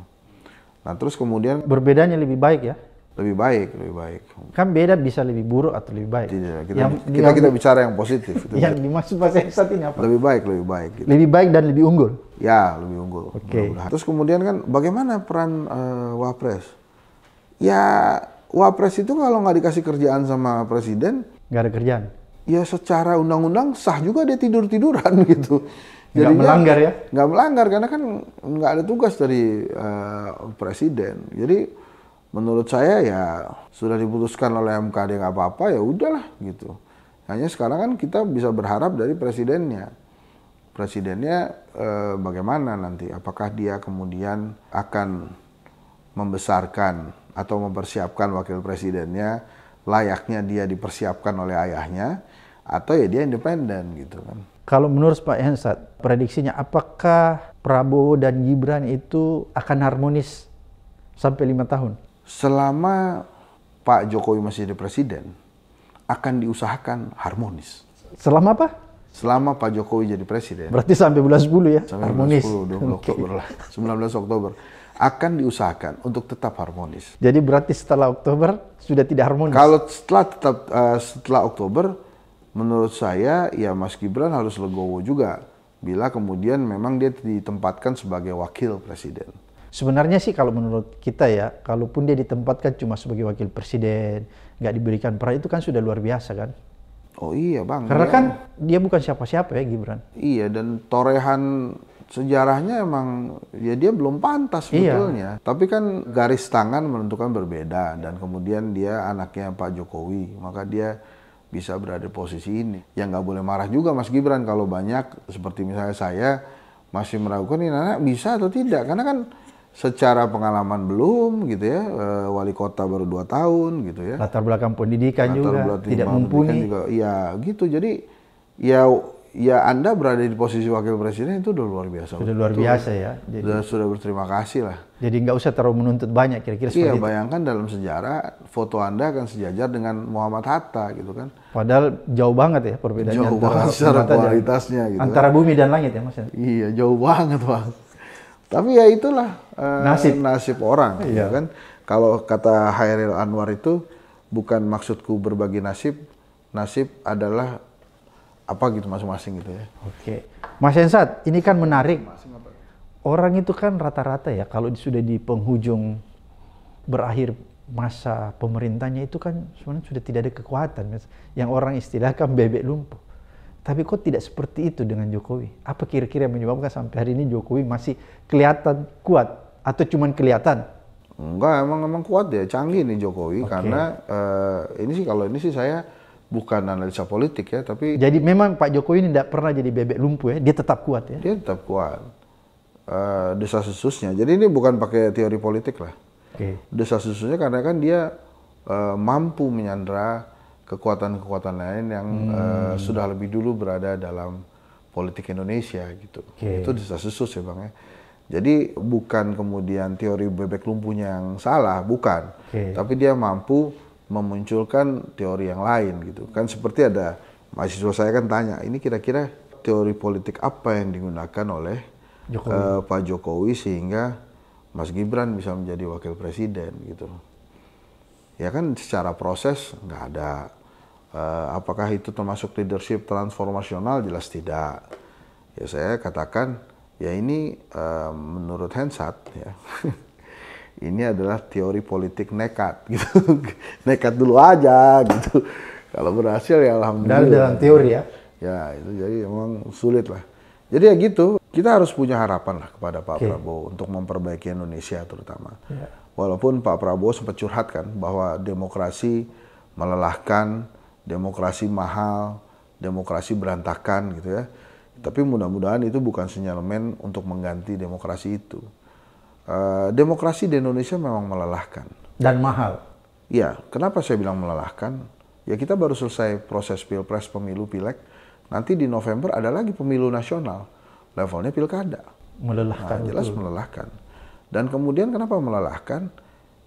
Nah terus kemudian berbedanya lebih baik ya? Lebih baik, lebih baik. Kan beda bisa lebih buruk atau lebih baik. Tidak, kita yang, kita, yang, kita bicara yang positif. Itu yang dimaksud bahasa saat ini apa? Lebih baik, lebih baik. Gitu. Lebih baik dan lebih unggul. Ya, lebih unggul. Oke. Okay. terus kemudian kan bagaimana peran uh, wapres? Ya wapres itu kalau nggak dikasih kerjaan sama presiden, nggak ada kerjaan. Ya secara undang-undang sah juga dia tidur tiduran gitu. Jadi melanggar ya? Nggak melanggar karena kan nggak ada tugas dari uh, presiden. Jadi menurut saya ya sudah diputuskan oleh MKD nggak apa-apa ya udahlah gitu. Hanya sekarang kan kita bisa berharap dari presidennya. Presidennya eh, bagaimana nanti? Apakah dia kemudian akan membesarkan atau mempersiapkan wakil presidennya layaknya dia dipersiapkan oleh ayahnya atau ya dia independen gitu kan. Kalau menurut Pak Hensat, prediksinya apakah Prabowo dan Gibran itu akan harmonis sampai lima tahun? Selama Pak Jokowi masih jadi presiden, akan diusahakan harmonis. Selama apa? selama Pak Jokowi jadi presiden. Berarti sampai bulan 10 ya? Sampai harmonis. bulan 10, 20 okay. Oktober lah. 19 Oktober. Akan diusahakan untuk tetap harmonis. Jadi berarti setelah Oktober sudah tidak harmonis? Kalau setelah tetap uh, setelah Oktober menurut saya ya Mas Gibran harus legowo juga bila kemudian memang dia ditempatkan sebagai wakil presiden. Sebenarnya sih kalau menurut kita ya, kalaupun dia ditempatkan cuma sebagai wakil presiden, nggak diberikan peran itu kan sudah luar biasa kan. Oh iya bang. Karena ya. kan dia bukan siapa-siapa ya Gibran. Iya dan torehan sejarahnya emang ya dia belum pantas iya. sebetulnya. Iya. Tapi kan garis tangan menentukan berbeda dan kemudian dia anaknya Pak Jokowi, maka dia bisa berada di posisi ini. Ya nggak boleh marah juga Mas Gibran kalau banyak seperti misalnya saya masih meragukan ini anak bisa atau tidak karena kan secara pengalaman belum gitu ya eh, wali kota baru dua tahun gitu ya latar belakang pendidikan latar juga belakang tidak mumpuni iya gitu jadi ya ya Anda berada di posisi wakil presiden itu udah luar biasa. Sudah luar biasa ya. Jadi, sudah, sudah berterima kasih lah. Jadi nggak usah terlalu menuntut banyak kira-kira iya, seperti Iya, bayangkan dalam sejarah foto Anda akan sejajar dengan Muhammad Hatta gitu kan. Padahal jauh banget ya perbedaannya. Jauh banget secara kualitasnya gitu. Kan. Antara kan. bumi dan langit ya Mas. Ya? Iya, jauh banget Bang. Tapi ya itulah eh, nasib nasib orang gitu iya. ya kan. Kalau kata Hairil Anwar itu bukan maksudku berbagi nasib, nasib adalah apa gitu masing-masing gitu ya. Oke. Mas Ensat, ini kan menarik. Orang itu kan rata-rata ya kalau sudah di penghujung berakhir masa pemerintahnya itu kan sebenarnya sudah tidak ada kekuatan. Yang orang istilahkan bebek lumpuh. Tapi kok tidak seperti itu dengan Jokowi? Apa kira-kira yang menyebabkan sampai hari ini Jokowi masih kelihatan kuat atau cuman kelihatan? Enggak, emang emang kuat ya, canggih nih Jokowi okay. karena uh, ini sih kalau ini sih saya bukan analisa politik ya, tapi jadi memang Pak Jokowi ini tidak pernah jadi bebek lumpuh ya, dia tetap kuat ya. Dia tetap kuat. Uh, desa susunya. Jadi ini bukan pakai teori politik lah. Okay. Desa susunya karena kan dia uh, mampu menyandra kekuatan-kekuatan lain yang hmm. uh, sudah lebih dulu berada dalam politik Indonesia gitu. Okay. Itu desa susus ya bang ya. Jadi bukan kemudian teori bebek lumpuhnya yang salah, bukan. Okay. Tapi dia mampu memunculkan teori yang lain gitu kan seperti ada mahasiswa saya kan tanya ini kira-kira teori politik apa yang digunakan oleh Jokowi. Uh, Pak Jokowi sehingga Mas Gibran bisa menjadi wakil presiden gitu ya kan secara proses nggak ada uh, apakah itu termasuk leadership transformasional jelas tidak ya saya katakan ya ini uh, menurut Hensat ya ini adalah teori politik nekat gitu. nekat dulu aja gitu. Kalau berhasil ya alhamdulillah. Dan dalam teori ya. Ya, itu jadi emang sulit lah. Jadi ya gitu, kita harus punya harapan lah kepada Pak okay. Prabowo untuk memperbaiki Indonesia terutama. Yeah. Walaupun Pak Prabowo sempat curhat kan bahwa demokrasi melelahkan, demokrasi mahal, demokrasi berantakan gitu ya. Tapi mudah-mudahan itu bukan sinyalemen untuk mengganti demokrasi itu. Eh, demokrasi di Indonesia memang melelahkan. Dan mahal. Ya, kenapa saya bilang melelahkan? Ya kita baru selesai proses pilpres, pemilu, pileg. Nanti di November ada lagi pemilu nasional. Levelnya pilkada. Melelahkan. Nah, jelas itu. melelahkan. Dan kemudian kenapa melelahkan?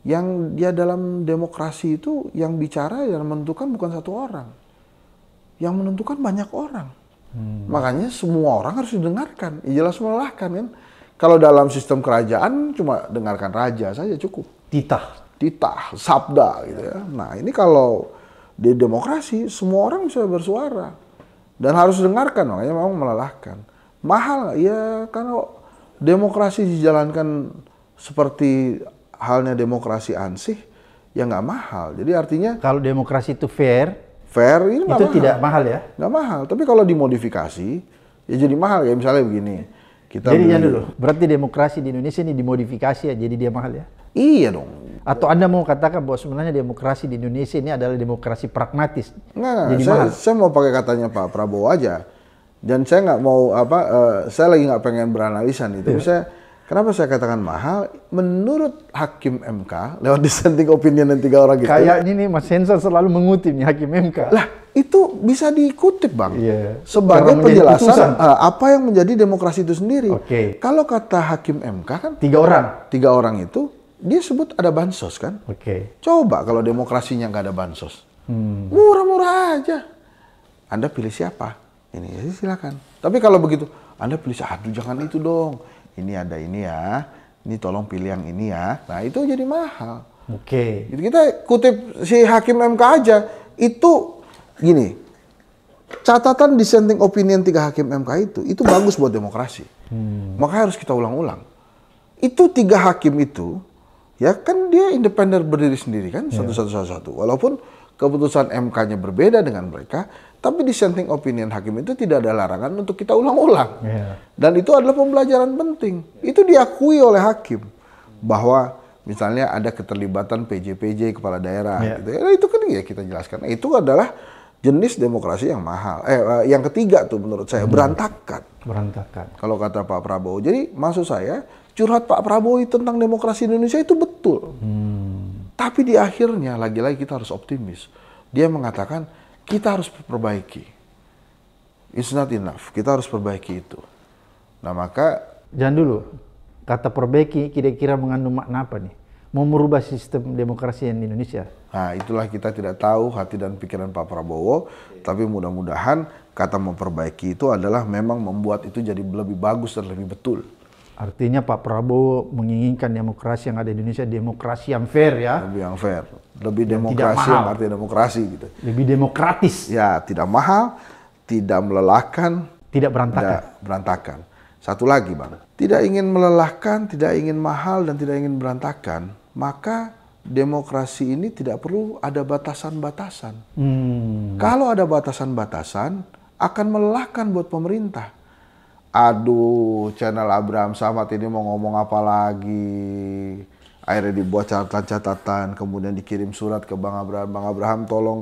Yang dia ya dalam demokrasi itu yang bicara dan menentukan bukan satu orang. Yang menentukan banyak orang. Hmm. Makanya semua orang harus didengarkan. Ya jelas melelahkan kan. Kalau dalam sistem kerajaan cuma dengarkan raja saja cukup. Titah. Titah, sabda gitu ya. Nah ini kalau di demokrasi semua orang bisa bersuara. Dan harus dengarkan, makanya memang melelahkan. Mahal ya karena demokrasi dijalankan seperti halnya demokrasi ansih, ya nggak mahal. Jadi artinya... Kalau demokrasi itu fair, fair ini itu mahal. tidak mahal ya nggak mahal tapi kalau dimodifikasi ya jadi mahal ya. misalnya begini kita jadi jangan dulu. Berarti demokrasi di Indonesia ini dimodifikasi ya, jadi dia mahal ya? Iya dong. Atau Anda mau katakan bahwa sebenarnya demokrasi di Indonesia ini adalah demokrasi pragmatis? Nah, jadi saya, mahal. saya mau pakai katanya Pak Prabowo aja. Dan saya nggak mau apa, uh, saya lagi nggak pengen beranalisa nih, tapi iya. saya Kenapa saya katakan mahal? Menurut Hakim MK, lewat dissenting opinion dan tiga orang gitu. Kayaknya nih Mas Hensel selalu mengutip nih Hakim MK. Lah, itu bisa dikutip Bang. Yeah. Sebagai penjelasan uh, apa yang menjadi demokrasi itu sendiri. Okay. Kalau kata Hakim MK kan. Tiga orang. Tiga orang itu, dia sebut ada bansos kan. Oke. Okay. Coba kalau demokrasinya nggak ada bansos. Hmm. Murah-murah aja. Anda pilih siapa? Ini ya silakan. Tapi kalau begitu, Anda pilih, aduh jangan itu dong ini ada ini ya, ini tolong pilih yang ini ya. Nah itu jadi mahal. Oke. Okay. Gitu, kita kutip si hakim MK aja itu gini. Catatan dissenting opinion tiga hakim MK itu itu bagus buat demokrasi. Hmm. Maka harus kita ulang-ulang. Itu tiga hakim itu ya kan dia independen berdiri sendiri kan ya. satu satu satu satu walaupun keputusan MK-nya berbeda dengan mereka tapi dissenting opinion hakim itu tidak ada larangan untuk kita ulang-ulang yeah. dan itu adalah pembelajaran penting itu diakui oleh hakim bahwa misalnya ada keterlibatan PJ-PJ kepala daerah yeah. gitu. Ya. nah, itu kan ya kita jelaskan nah, itu adalah jenis demokrasi yang mahal eh, eh yang ketiga tuh menurut saya hmm. berantakan berantakan kalau kata Pak Prabowo jadi maksud saya curhat Pak Prabowo tentang demokrasi Indonesia itu betul. Hmm. Tapi di akhirnya lagi-lagi kita harus optimis. Dia mengatakan kita harus perbaiki. It's not enough. Kita harus perbaiki itu. Nah maka jangan dulu kata perbaiki kira-kira mengandung makna apa nih? Mau merubah sistem demokrasi yang di Indonesia? Nah itulah kita tidak tahu hati dan pikiran Pak Prabowo. Tapi mudah-mudahan kata memperbaiki itu adalah memang membuat itu jadi lebih bagus dan lebih betul. Artinya Pak Prabowo menginginkan demokrasi yang ada di Indonesia demokrasi yang fair ya. Lebih yang fair, lebih yang demokrasi yang arti demokrasi gitu. Lebih demokratis. Ya, tidak mahal, tidak melelahkan, tidak berantakan. Tidak berantakan. Satu lagi, Bang. Tidak ingin melelahkan, tidak ingin mahal dan tidak ingin berantakan, maka demokrasi ini tidak perlu ada batasan-batasan. Hmm. Kalau ada batasan-batasan akan melelahkan buat pemerintah aduh channel Abraham Samad ini mau ngomong apa lagi akhirnya dibuat catatan-catatan kemudian dikirim surat ke Bang Abraham Bang Abraham tolong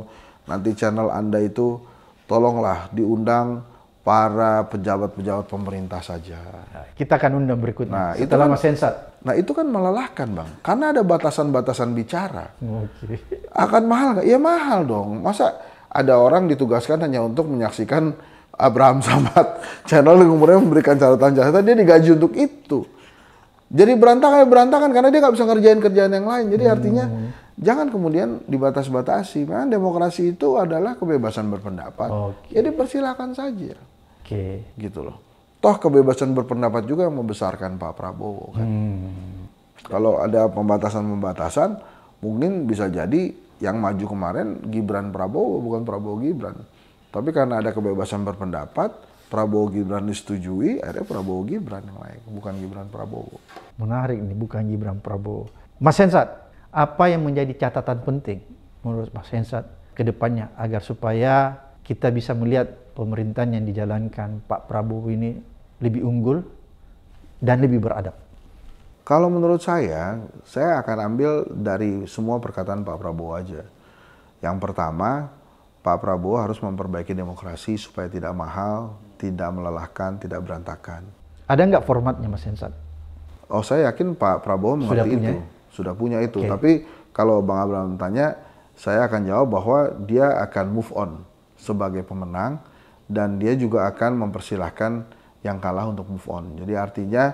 nanti channel Anda itu tolonglah diundang para pejabat-pejabat pemerintah saja. Nah, kita akan undang berikutnya nah, setelah itu kan, Sensat. Nah itu kan melelahkan Bang, karena ada batasan-batasan bicara. Okay. Akan mahal nggak? Ya mahal dong. Masa ada orang ditugaskan hanya untuk menyaksikan Abraham Samad Channel yang kemudian memberikan catatan-catatan dia digaji untuk itu. Jadi berantakan berantakan karena dia nggak bisa ngerjain kerjaan yang lain. Jadi artinya hmm. jangan kemudian dibatas-batasi. Karena demokrasi itu adalah kebebasan berpendapat. Okay. Jadi persilahkan saja. Oke. Okay. Gitu loh. Toh kebebasan berpendapat juga yang membesarkan Pak Prabowo kan. Hmm. Kalau ada pembatasan-pembatasan, mungkin bisa jadi yang maju kemarin Gibran Prabowo bukan Prabowo Gibran. Tapi karena ada kebebasan berpendapat, Prabowo Gibran disetujui, akhirnya Prabowo Gibran yang naik, bukan Gibran Prabowo. Menarik nih, bukan Gibran Prabowo. Mas Hensat, apa yang menjadi catatan penting menurut Mas Hensat ke depannya agar supaya kita bisa melihat pemerintahan yang dijalankan Pak Prabowo ini lebih unggul dan lebih beradab? Kalau menurut saya, saya akan ambil dari semua perkataan Pak Prabowo aja. Yang pertama, Pak Prabowo harus memperbaiki demokrasi supaya tidak mahal, tidak melelahkan, tidak berantakan. Ada nggak formatnya Mas Hensat? Oh saya yakin Pak Prabowo mengerti Sudah punya? itu. Ya? Sudah punya itu. Okay. Tapi kalau Bang Abraham tanya, saya akan jawab bahwa dia akan move on sebagai pemenang dan dia juga akan mempersilahkan yang kalah untuk move on. Jadi artinya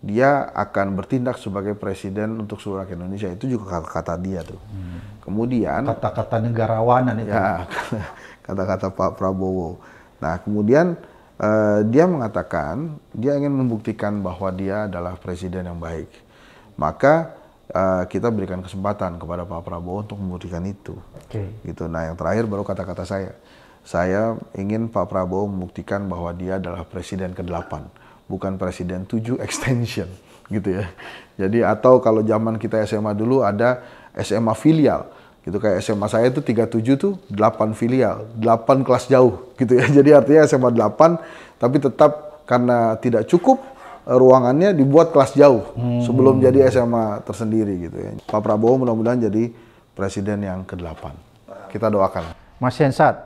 dia akan bertindak sebagai presiden untuk seluruh rakyat Indonesia itu juga kata-kata dia tuh. Hmm. Kemudian kata-kata negarawanan itu. Ya, kata-kata Pak Prabowo. Nah, kemudian uh, dia mengatakan dia ingin membuktikan bahwa dia adalah presiden yang baik. Maka uh, kita berikan kesempatan kepada Pak Prabowo untuk membuktikan itu. Okay. Gitu. Nah, yang terakhir baru kata-kata saya. Saya ingin Pak Prabowo membuktikan bahwa dia adalah presiden ke-8 bukan presiden, tujuh extension gitu ya. Jadi atau kalau zaman kita SMA dulu ada SMA filial gitu kayak SMA saya itu 37 tuh 8 filial, 8 kelas jauh gitu ya. Jadi artinya SMA 8 tapi tetap karena tidak cukup eh, ruangannya dibuat kelas jauh hmm. sebelum jadi SMA tersendiri gitu ya. Pak Prabowo mudah-mudahan jadi presiden yang ke-8. Kita doakan. Mas Hensat,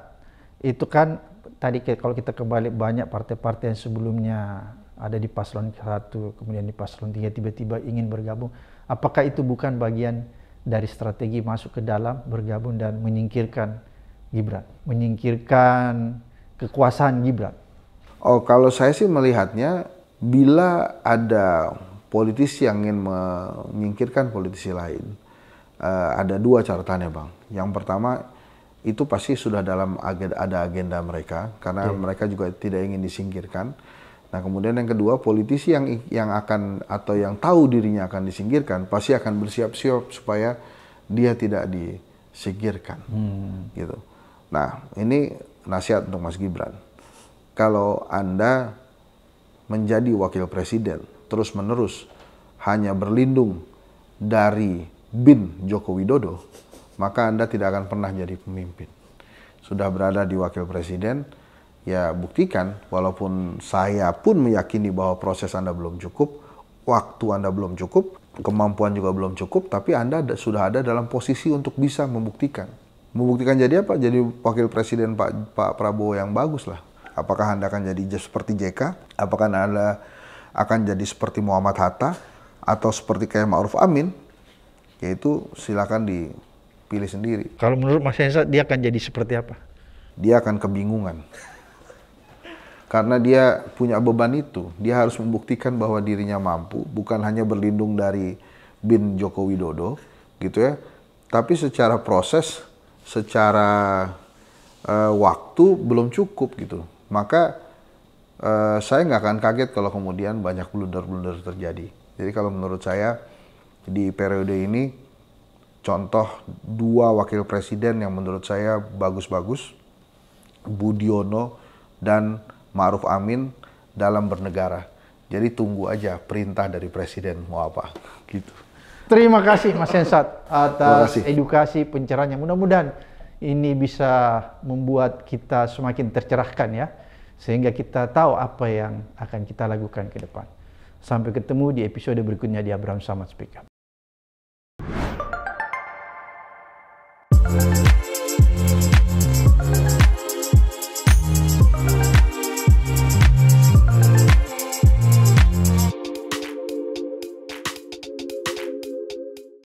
itu kan tadi kalau kita kebalik banyak partai-partai yang sebelumnya ada di paslon satu kemudian di paslon tiga tiba-tiba ingin bergabung. Apakah itu bukan bagian dari strategi masuk ke dalam, bergabung dan menyingkirkan Gibran, menyingkirkan kekuasaan Gibran? Oh, kalau saya sih melihatnya bila ada politisi yang ingin menyingkirkan politisi lain, uh, ada dua catatannya, Bang. Yang pertama itu pasti sudah dalam agenda, ada agenda mereka karena yeah. mereka juga tidak ingin disingkirkan. Nah, kemudian yang kedua, politisi yang yang akan atau yang tahu dirinya akan disingkirkan pasti akan bersiap-siap supaya dia tidak disingkirkan. Hmm. Gitu. Nah, ini nasihat untuk Mas Gibran. Kalau Anda menjadi wakil presiden terus-menerus hanya berlindung dari bin Joko Widodo, maka Anda tidak akan pernah jadi pemimpin. Sudah berada di wakil presiden, ya buktikan walaupun saya pun meyakini bahwa proses Anda belum cukup, waktu Anda belum cukup, kemampuan juga belum cukup, tapi Anda sudah ada dalam posisi untuk bisa membuktikan. Membuktikan jadi apa? Jadi wakil presiden Pak, Pak Prabowo yang bagus lah. Apakah Anda akan jadi seperti JK? Apakah Anda akan jadi seperti Muhammad Hatta? Atau seperti kayak Ma'ruf Amin? Yaitu silakan dipilih sendiri. Kalau menurut Mas Hensat, dia akan jadi seperti apa? Dia akan kebingungan karena dia punya beban itu, dia harus membuktikan bahwa dirinya mampu, bukan hanya berlindung dari bin Joko Widodo, gitu ya. Tapi secara proses, secara uh, waktu belum cukup gitu. Maka uh, saya nggak akan kaget kalau kemudian banyak blunder-blunder terjadi. Jadi kalau menurut saya di periode ini contoh dua wakil presiden yang menurut saya bagus-bagus, Budiono dan Ma'ruf Amin dalam bernegara. Jadi tunggu aja perintah dari presiden mau apa gitu. Terima kasih Mas Sensat atas edukasi pencerahannya. Mudah-mudahan ini bisa membuat kita semakin tercerahkan ya sehingga kita tahu apa yang akan kita lakukan ke depan. Sampai ketemu di episode berikutnya di Abraham Samad Speak Up.